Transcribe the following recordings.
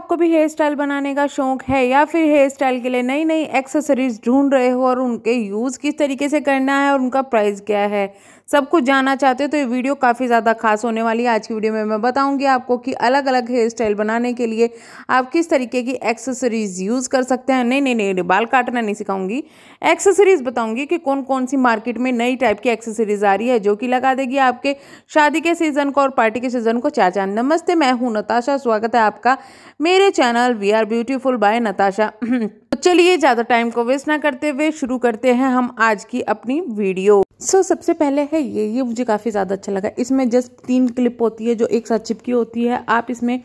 आपको भी hair style बनाने का शौक है या फिर हेयर स्टाइल के लिए नई नई एक्सेसरीज ढूंढ रहे हो और उनके यूज़ किस तरीके से करना है और उनका प्राइस क्या है सब कुछ जानना चाहते हो तो ये वीडियो काफ़ी ज़्यादा खास होने वाली है आज की वीडियो में मैं बताऊंगी आपको कि अलग अलग हेयर स्टाइल बनाने के लिए आप किस तरीके की एक्सेसरीज़ यूज़ कर सकते हैं नहीं नहीं नहीं बाल काटना नहीं सिखाऊंगी एक्सेसरीज़ बताऊंगी कि कौन कौन सी मार्केट में नई टाइप की एक्सेसरीज़ आ रही है जो कि लगा देगी आपके शादी के सीज़न को और पार्टी के सीज़न को चार चांद नमस्ते मैं हूँ नताशा स्वागत है आपका मेरे channel we are beautiful by Natasha तो चलिए ज़्यादा टाइम को वेस्ट ना करते हुए शुरू करते हैं हम आज की अपनी वीडियो सो so, सबसे पहले है ये ये मुझे काफ़ी ज़्यादा अच्छा लगा इसमें जस्ट तीन क्लिप होती है जो एक साथ चिपकी होती है आप इसमें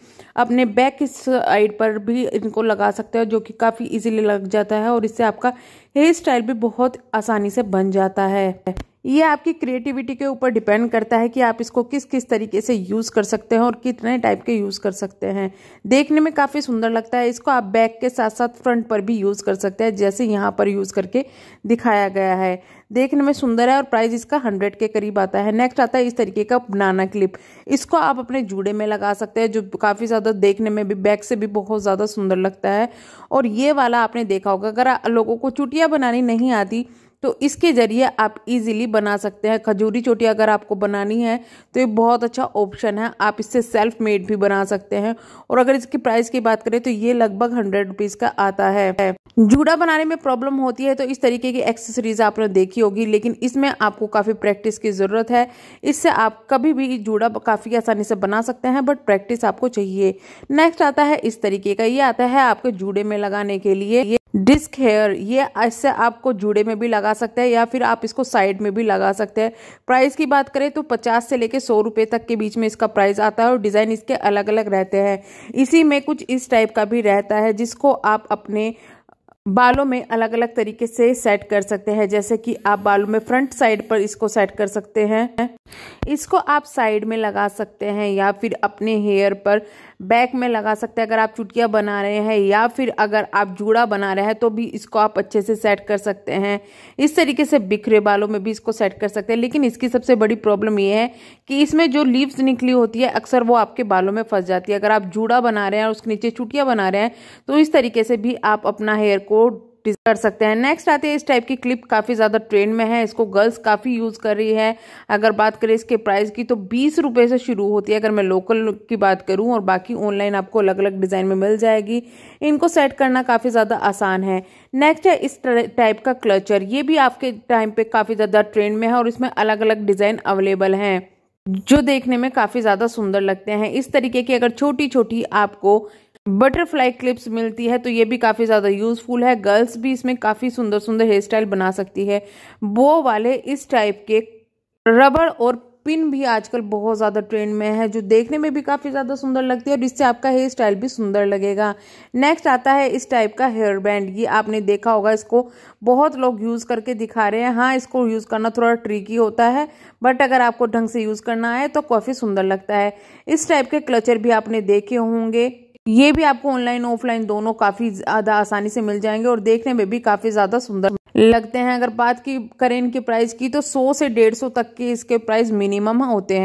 अपने बैक साइड पर भी इनको लगा सकते हो जो कि काफ़ी इजीली लग जाता है और इससे आपका हेयर स्टाइल भी बहुत आसानी से बन जाता है ये आपकी क्रिएटिविटी के ऊपर डिपेंड करता है कि आप इसको किस किस तरीके से यूज़ कर सकते हैं और कितने टाइप के यूज़ कर सकते हैं देखने में काफ़ी सुंदर लगता है इसको आप बैक के साथ साथ फ्रंट पर भी यूज़ कर सकते हैं जैसे यहाँ पर यूज़ करके दिखाया गया है देखने में सुंदर है और प्राइस इसका हंड्रेड के करीब आता है नेक्स्ट आता है इस तरीके का बनाना क्लिप इसको आप अपने जूड़े में लगा सकते हैं जो काफ़ी ज़्यादा देखने में भी बैक से भी बहुत ज़्यादा सुंदर लगता है और ये वाला आपने देखा होगा अगर लोगों को चुटिया चोटियाँ बनानी नहीं आती तो इसके ज़रिए आप इजीली बना सकते हैं खजूरी चोटी अगर आपको बनानी है तो ये बहुत अच्छा ऑप्शन है आप इससे सेल्फ मेड भी बना सकते हैं और अगर इसकी प्राइस की बात करें तो ये लगभग हंड्रेड रुपीज़ का आता है जूड़ा बनाने में प्रॉब्लम होती है तो इस तरीके की एक्सेसरीज आपने देखी होगी लेकिन इसमें आपको काफ़ी प्रैक्टिस की ज़रूरत है इससे आप कभी भी जूड़ा काफ़ी आसानी से बना सकते हैं बट प्रैक्टिस आपको चाहिए नेक्स्ट आता है इस तरीके का ये आता है आपके जूड़े में लगाने के लिए डिस्क हेयर ये ऐसे आपको जूड़े में भी लगा सकते हैं या फिर आप इसको साइड में भी लगा सकते हैं प्राइस की बात करें तो 50 से लेकर सौ रुपये तक के बीच में इसका प्राइस आता है और डिज़ाइन इसके अलग अलग रहते हैं इसी में कुछ इस टाइप का भी रहता है जिसको आप अपने बालों में अलग अलग तरीके से सेट कर सकते हैं जैसे कि आप बालों में फ्रंट साइड पर इसको सेट कर सकते हैं इसको आप साइड में लगा सकते हैं या फिर अपने हेयर पर बैक में लगा सकते हैं अगर आप चुटिया बना रहे हैं या फिर अगर आप जूड़ा बना रहे हैं तो भी इसको आप अच्छे से सेट कर सकते हैं इस तरीके से बिखरे बालों में भी इसको सेट कर सकते हैं लेकिन इसकी सबसे बड़ी प्रॉब्लम ये है कि इसमें जो लीव्स निकली होती है अक्सर वो आपके बालों में फंस जाती है अगर आप जूड़ा बना रहे हैं और उसके नीचे चुटिया बना रहे हैं तो इस तरीके से भी आप अपना हेयर को को कर सकते हैं नेक्स्ट आते हैं इस टाइप की क्लिप काफ़ी ज़्यादा ट्रेंड में है इसको गर्ल्स काफ़ी यूज़ कर रही है अगर बात करें इसके प्राइस की तो बीस रुपये से शुरू होती है अगर मैं लोकल की बात करूं और बाकी ऑनलाइन आपको अलग अलग डिज़ाइन में मिल जाएगी इनको सेट करना काफ़ी ज़्यादा आसान है नेक्स्ट है इस टाइप का क्लचर ये भी आपके टाइम पर काफ़ी ज़्यादा ट्रेंड में है और इसमें अलग अलग डिज़ाइन अवेलेबल हैं जो देखने में काफ़ी ज़्यादा सुंदर लगते हैं इस तरीके की अगर छोटी छोटी आपको बटरफ्लाई क्लिप्स मिलती है तो ये भी काफ़ी ज़्यादा यूज़फुल है गर्ल्स भी इसमें काफ़ी सुंदर सुंदर हेयर स्टाइल बना सकती है बो वाले इस टाइप के रबड़ और पिन भी आजकल बहुत ज़्यादा ट्रेंड में है जो देखने में भी काफ़ी ज़्यादा सुंदर लगती है और इससे आपका हेयर स्टाइल भी सुंदर लगेगा नेक्स्ट आता है इस टाइप का हेयर बैंड ये आपने देखा होगा इसको बहुत लोग यूज़ करके दिखा रहे हैं हाँ इसको यूज़ करना थोड़ा ट्रिकी होता है बट अगर आपको ढंग से यूज़ करना है तो काफ़ी सुंदर लगता है इस टाइप के क्लचर भी आपने देखे होंगे ये भी आपको ऑनलाइन ऑफलाइन दोनों काफ़ी ज़्यादा आसानी से मिल जाएंगे और देखने में भी काफ़ी ज़्यादा सुंदर लगते हैं अगर बात की करें इनके प्राइस की तो 100 से 150 तक के इसके प्राइस मिनिमम होते हैं